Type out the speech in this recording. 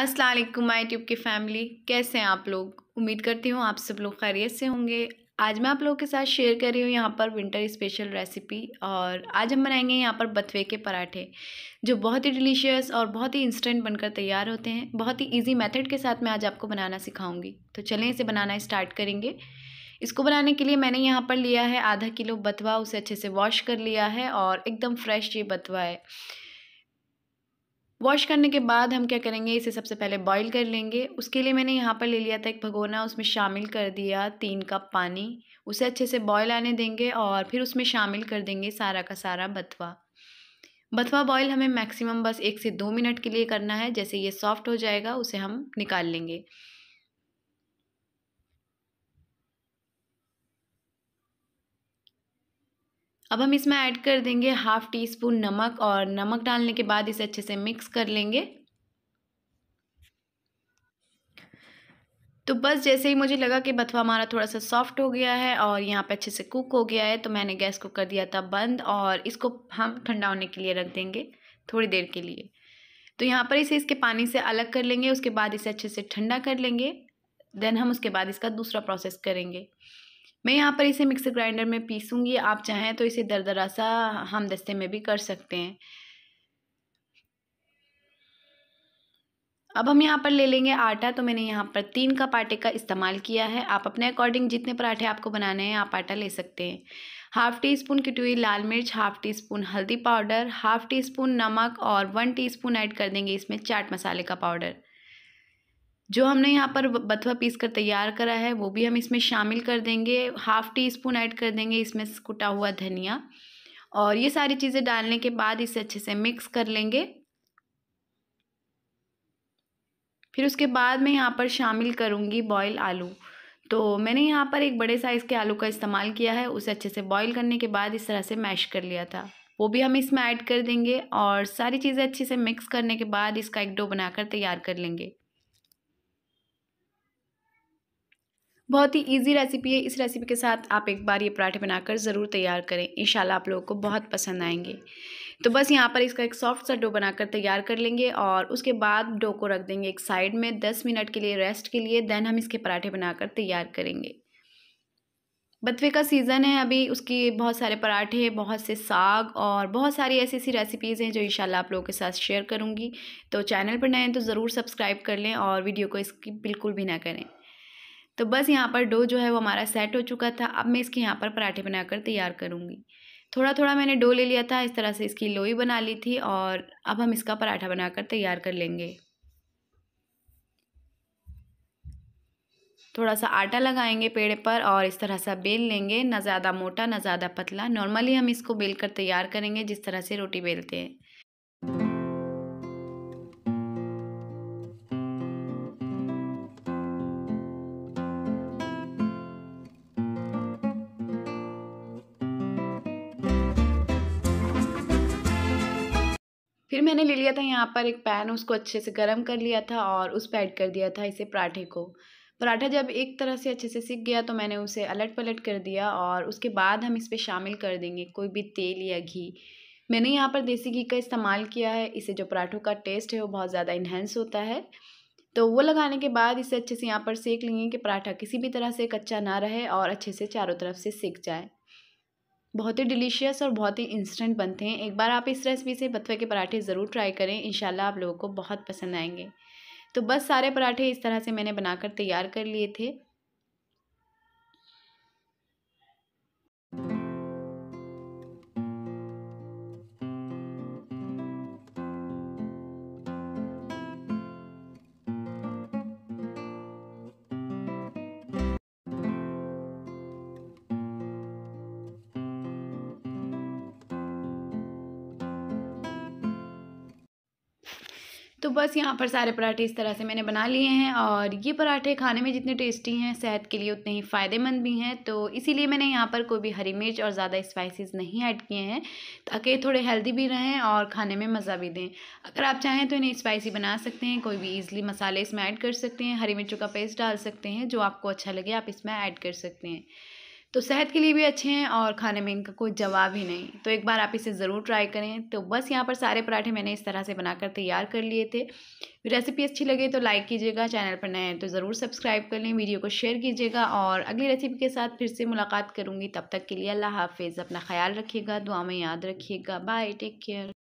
Aslam my tube की family कैसे हैं आप लोग उम्मीद करती हूँ आप सब लोग खैरियत से होंगे आज मैं आप लोगों के साथ शेयर कर रही हूँ यहाँ पर विंटर स्पेशल रेसिपी और आज हम बनाएंगे यहाँ पर बथवे के पराठे जो बहुत ही डिलीशियस और बहुत ही इंस्टेंट बनकर तैयार होते हैं बहुत ही इजी मेथड के साथ मैं आज आपको बनाना सिखाऊंगी तो चलें इसे बनाना स्टार्ट करेंगे इसको बनाने के लिए मैंने यहाँ पर लिया है आधा किलो बथवा उसे अच्छे से वॉश कर लिया है और एकदम फ्रेश ये बथवा है वॉश करने के बाद हम क्या करेंगे इसे सबसे पहले बॉईल कर लेंगे उसके लिए मैंने यहाँ पर ले लिया था एक भगोना उसमें शामिल कर दिया तीन कप पानी उसे अच्छे से बॉयल आने देंगे और फिर उसमें शामिल कर देंगे सारा का सारा बथवा बथवा बॉयल हमें मैक्सिमम बस एक से दो मिनट के लिए करना है जैसे ये सॉफ्ट हो जाएगा उसे हम निकाल लेंगे अब हम इसमें ऐड कर देंगे हाफ़ टी स्पून नमक और नमक डालने के बाद इसे अच्छे से मिक्स कर लेंगे तो बस जैसे ही मुझे लगा कि बथवा हमारा थोड़ा सा सॉफ्ट हो गया है और यहाँ पे अच्छे से कुक हो गया है तो मैंने गैस को कर दिया था बंद और इसको हम ठंडा होने के लिए रख देंगे थोड़ी देर के लिए तो यहाँ पर इसे इसके पानी से अलग कर लेंगे उसके बाद इसे अच्छे से ठंडा कर लेंगे देन हम उसके बाद इसका दूसरा प्रोसेस करेंगे मैं यहाँ पर इसे मिक्सर ग्राइंडर में पीसूँगी आप चाहें तो इसे दरदरा सा हम दस्ते में भी कर सकते हैं अब हम यहाँ पर ले लेंगे आटा तो मैंने यहाँ पर तीन कप आटे का इस्तेमाल किया है आप अपने अकॉर्डिंग जितने पराठे आपको बनाने हैं आप आटा ले सकते हैं हाफ टी स्पून किटुई हुई लाल मिर्च हाफ टी स्पून हल्दी पाउडर हाफ टी स्पून नमक और वन टी स्पून ऐड कर देंगे इसमें चाट मसाले का पाउडर जो हमने यहाँ पर बथुआ पीस कर तैयार करा है वो भी हम इसमें शामिल कर देंगे हाफ़ टी स्पून ऐड कर देंगे इसमें कुटा हुआ धनिया और ये सारी चीज़ें डालने के बाद इसे अच्छे से मिक्स कर लेंगे फिर उसके बाद मैं यहाँ पर शामिल करूँगी बॉयल आलू तो मैंने यहाँ पर एक बड़े साइज़ के आलू का इस्तेमाल किया है उसे अच्छे से बॉईल करने के बाद इस तरह से मैश कर लिया था वो भी हम इसमें ऐड कर देंगे और सारी चीज़ें अच्छे से मिक्स करने के बाद इसका एक डो बनाकर तैयार कर लेंगे बहुत ही ईजी रेसिपी है इस रेसिपी के साथ आप एक बार ये पराठे बनाकर ज़रूर तैयार करें इन आप लोगों को बहुत पसंद आएंगे तो बस यहाँ पर इसका एक सॉफ्ट सा डो बनाकर तैयार कर लेंगे और उसके बाद डो को रख देंगे एक साइड में दस मिनट के लिए रेस्ट के लिए देन हम इसके पराठे बनाकर तैयार करेंगे बतवे का सीज़न है अभी उसकी बहुत सारे पराठे बहुत से साग और बहुत सारी ऐसी ऐसी रेसिपीज़ हैं जो इन आप लोगों के साथ शेयर करूँगी तो चैनल पर नए हैं तो ज़रूर सब्सक्राइब कर लें और वीडियो को इसकी बिल्कुल भी ना करें तो बस यहाँ पर डो जो है वो हमारा सेट हो चुका था अब मैं इसके यहाँ पर पराठे बनाकर तैयार करूँगी थोड़ा थोड़ा मैंने डो ले लिया था इस तरह से इसकी लोई बना ली थी और अब हम इसका पराठा बनाकर तैयार कर लेंगे थोड़ा सा आटा लगाएंगे पेड़ पर और इस तरह से बेल लेंगे ना ज़्यादा मोटा ना ज़्यादा पतला नॉर्मली हम इसको बेल कर तैयार करेंगे जिस तरह से रोटी बेलते हैं फिर मैंने ले लिया था यहाँ पर एक पैन उसको अच्छे से गर्म कर लिया था और उस पर ऐड कर दिया था इसे पराठे को पराठा जब एक तरह से अच्छे से सीख गया तो मैंने उसे अलट पलट कर दिया और उसके बाद हम इस पर शामिल कर देंगे कोई भी तेल या घी मैंने यहाँ पर देसी घी का इस्तेमाल किया है इसे जो पराठों का टेस्ट है वो बहुत ज़्यादा इन्हेंस होता है तो वो लगाने के बाद इसे अच्छे से यहाँ पर सेक लेंगे कि पराठा किसी भी तरह से कच्चा ना रहे और अच्छे से चारों तरफ से सीख जाए बहुत ही डिलीशियस और बहुत ही इंस्टेंट बनते हैं एक बार आप इस रेसिपी से बथुए के पराठे ज़रूर ट्राई करें इन आप लोगों को बहुत पसंद आएंगे तो बस सारे पराठे इस तरह से मैंने बनाकर तैयार कर लिए थे तो बस यहाँ पर सारे पराठे इस तरह से मैंने बना लिए हैं और ये पराठे खाने में जितने टेस्टी हैं सेहत के लिए उतने ही फ़ायदेमंद भी हैं तो इसीलिए मैंने यहाँ पर कोई भी हरी मिर्च और ज़्यादा स्पाइसेस नहीं ऐड किए हैं ताकि थोड़े हेल्दी भी रहें और खाने में मज़ा भी दें अगर आप चाहें तो इन्हें स्पाइसी बना सकते हैं कोई भी ईजिली मसाले इसमें ऐड कर सकते हैं हरी मिर्चों का पेस्ट डाल सकते हैं जो आपको अच्छा लगे आप इसमें ऐड कर सकते हैं तो सेहत के लिए भी अच्छे हैं और खाने में इनका कोई जवाब ही नहीं तो एक बार आप इसे ज़रूर ट्राई करें तो बस यहाँ पर सारे पराठे मैंने इस तरह से बनाकर तैयार कर लिए थे रेसिपी अच्छी लगे तो लाइक कीजिएगा चैनल पर नए हैं तो ज़रूर सब्सक्राइब कर लें वीडियो को शेयर कीजिएगा और अगली रेसिपी के साथ फिर से मुलाकात करूँगी तब तक के लिए अल्लाह हाफिज़ अपना ख्याल रखिएगा दुआ में याद रखिएगा बाय टेक केयर